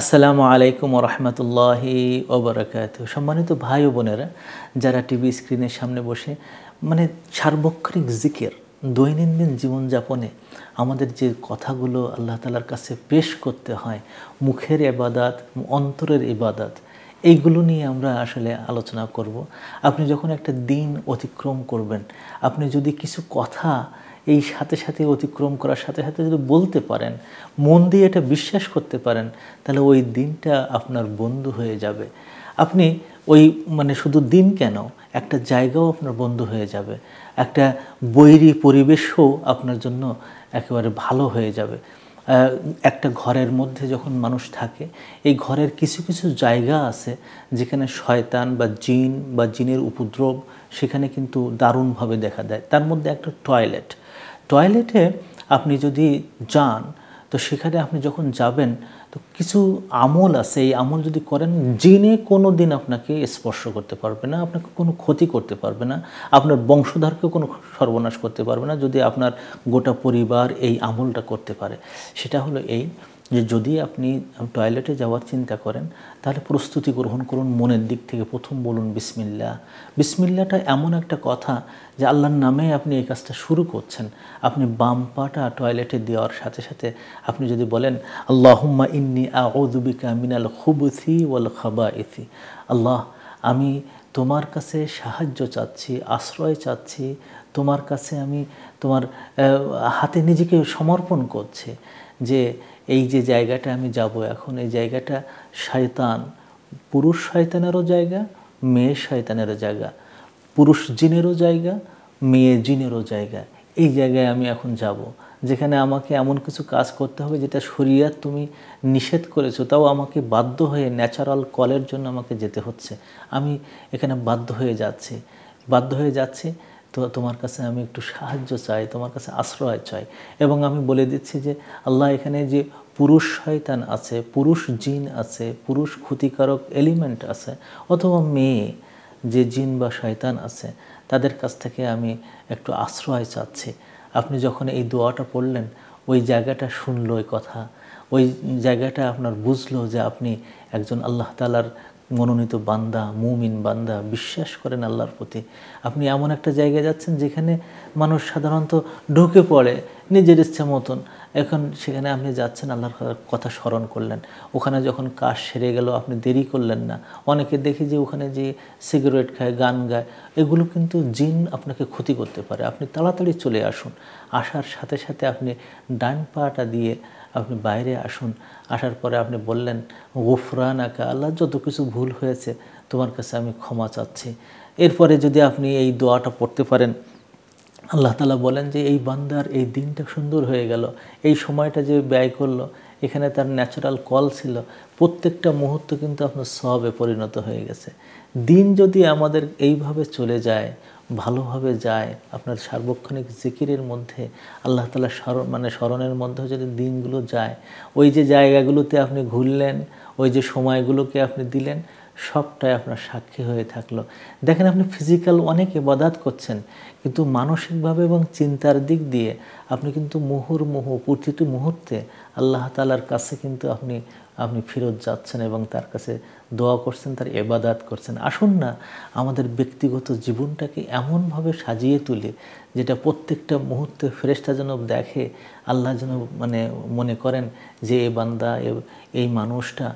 আসসালামু আলাইকুম রহমতুল্লাহি ওবরাকাত সম্মানিত ভাই ও বোনেরা যারা টিভি স্ক্রিনের সামনে বসে মানে সার্বক্ষণিক জিকের দৈনন্দিন জীবনযাপনে আমাদের যে কথাগুলো আল্লাহ তালার কাছে পেশ করতে হয় মুখের এবাদাত অন্তরের ইবাদাত এইগুলো নিয়ে আমরা আসলে আলোচনা করব আপনি যখন একটা দিন অতিক্রম করবেন আপনি যদি কিছু কথা এই সাথে সাথে অতিক্রম করার সাথে সাথে যদি বলতে পারেন মন দিয়ে এটা বিশ্বাস করতে পারেন তাহলে ওই দিনটা আপনার বন্ধু হয়ে যাবে আপনি ওই মানে শুধু দিন কেন একটা জায়গাও আপনার বন্ধু হয়ে যাবে একটা বৈরী পরিবেশও আপনার জন্য একেবারে ভালো হয়ে যাবে একটা ঘরের মধ্যে যখন মানুষ থাকে এই ঘরের কিছু কিছু জায়গা আছে যেখানে শয়তান বা জিন বা জিনের উপদ্রব সেখানে কিন্তু দারুণভাবে দেখা দেয় তার মধ্যে একটা টয়লেট টয়লেটে আপনি যদি যান তো সেখানে আপনি যখন যাবেন তো কিছু আমল আছে এই আমল যদি করেন জিনে কোনো দিন আপনাকে স্পর্শ করতে পারবে না আপনাকে কোনো ক্ষতি করতে পারবে না আপনার বংশধারকে কোনো সর্বনাশ করতে পারবে না যদি আপনার গোটা পরিবার এই আমলটা করতে পারে সেটা হলো এই যে যদি আপনি টয়লেটে যাওয়ার চিন্তা করেন তাহলে প্রস্তুতি গ্রহণ করুন মনের দিক থেকে প্রথম বলুন বিসমিল্লা বিসমিল্লাটা এমন একটা কথা যে আল্লাহর নামে আপনি এই কাজটা শুরু করছেন আপনি বাম পাটা টয়লেটে দেওয়ার সাথে সাথে আপনি যদি বলেন আল্লাহম্মা ইন্নি আউদুবিকা মিনাল খুবুথি ওয়াল খাবা ইথি আল্লাহ আমি তোমার কাছে সাহায্য চাচ্ছি আশ্রয় চাচ্ছি তোমার কাছে আমি তোমার হাতে নিজেকে সমর্পণ করছি যে এই যে জায়গাটা আমি যাব এখন এই জায়গাটা শয়তান পুরুষ শয়তানেরও জায়গা মেয়ে শয়তানেরও জায়গা পুরুষ জিনেরও জায়গা মেয়ে জিনেরও জায়গা এই জায়গায় আমি এখন যাব। যেখানে আমাকে এমন কিছু কাজ করতে হবে যেটা শরিয়ার তুমি নিষেধ করেছো তাও আমাকে বাধ্য হয়ে ন্যাচারাল কলের জন্য আমাকে যেতে হচ্ছে আমি এখানে বাধ্য হয়ে যাচ্ছি বাধ্য হয়ে যাচ্ছি তো তোমার কাছে আমি একটু সাহায্য চাই তোমার কাছে আশ্রয় চাই এবং আমি বলে দিচ্ছি যে আল্লাহ এখানে যে পুরুষ শয়তান আছে পুরুষ জিন আছে পুরুষ ক্ষতিকারক এলিমেন্ট আছে অথবা মেয়ে যে জিন বা শয়তান আছে তাদের কাছ থেকে আমি একটু আশ্রয় চাচ্ছি আপনি যখন এই দোয়াটা পড়লেন ওই জায়গাটা শুনল ওই কথা ওই জায়গাটা আপনার বুঝলো যে আপনি একজন আল্লাহ তালার মনোনীত বান্দা মুমিন বান্দা বিশ্বাস করেন আল্লাহর প্রতি আপনি এমন একটা জায়গায় যাচ্ছেন যেখানে মানুষ সাধারণত ঢুকে পড়ে নিজের ইচ্ছা মতন এখন সেখানে আপনি যাচ্ছেন আল্লাহর কথা স্মরণ করলেন ওখানে যখন কাজ সেরে গেল আপনি দেরি করলেন না অনেকে দেখি যে ওখানে যে সিগারেট খায় গান গায় এগুলো কিন্তু জিন আপনাকে ক্ষতি করতে পারে আপনি তাড়াতাড়ি চলে আসুন আসার সাথে সাথে আপনি ডান পাটা দিয়ে আপনি বাইরে আসুন আসার পরে আপনি বললেন গোফরান আঁকা আল্লাহ যত কিছু ভুল হয়েছে তোমার কাছে আমি ক্ষমা চাচ্ছি এরপরে যদি আপনি এই দোয়াটা পড়তে পারেন আল্লাহ তালা বলেন যে এই বান্দার এই দিনটা সুন্দর হয়ে গেল এই সময়টা যে ব্যয় করলো এখানে তার ন্যাচারাল কল ছিল প্রত্যেকটা মুহূর্ত কিন্তু আপনার সবে পরিণত হয়ে গেছে দিন যদি আমাদের এইভাবে চলে যায় ভালোভাবে যায় আপনার সার্বক্ষণিক জিকিরের মধ্যে আল্লাহ তালা স্মরণ মানে স্মরণের মধ্যে যদি দিনগুলো যায় ওই যে জায়গাগুলোতে আপনি ঘুরলেন ওই যে সময়গুলোকে আপনি দিলেন সবটাই আপনার সাক্ষী হয়ে থাকলো দেখেন আপনি ফিজিক্যাল অনেক ইবাদাত করছেন কিন্তু মানসিকভাবে এবং চিন্তার দিক দিয়ে আপনি কিন্তু মুহুর মুহু প্রতিটি মুহূর্তে আল্লাহ তালার কাছে কিন্তু আপনি আপনি ফেরত যাচ্ছেন এবং তার কাছে দোয়া করছেন তার এবাদাত করছেন আসুন না আমাদের ব্যক্তিগত জীবনটাকে এমনভাবে সাজিয়ে তুলে যেটা প্রত্যেকটা মুহূর্তে ফেরেস্তা যেন দেখে আল্লাহ যেন মানে মনে করেন যে এ বান্দা এই মানুষটা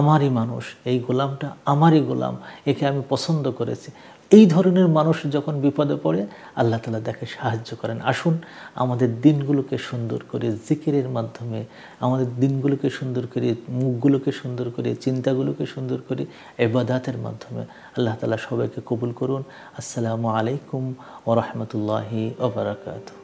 আমারই মানুষ এই গোলামটা আমারই গোলাম একে আমি পছন্দ করেছি এই ধরনের মানুষ যখন বিপদে পড়ে আল্লাহ তালা তাকে সাহায্য করেন আসুন আমাদের দিনগুলোকে সুন্দর করে জিকিরের মাধ্যমে আমাদের দিনগুলোকে সুন্দর করে মুখগুলোকে সুন্দর করে চিন্তাগুলোকে সুন্দর করে এবাদাতের মাধ্যমে আল্লাহ তালা সবাইকে কবুল করুন আসসালামু আলাইকুম ওরহমতুল্লাহি ওবরাকাতু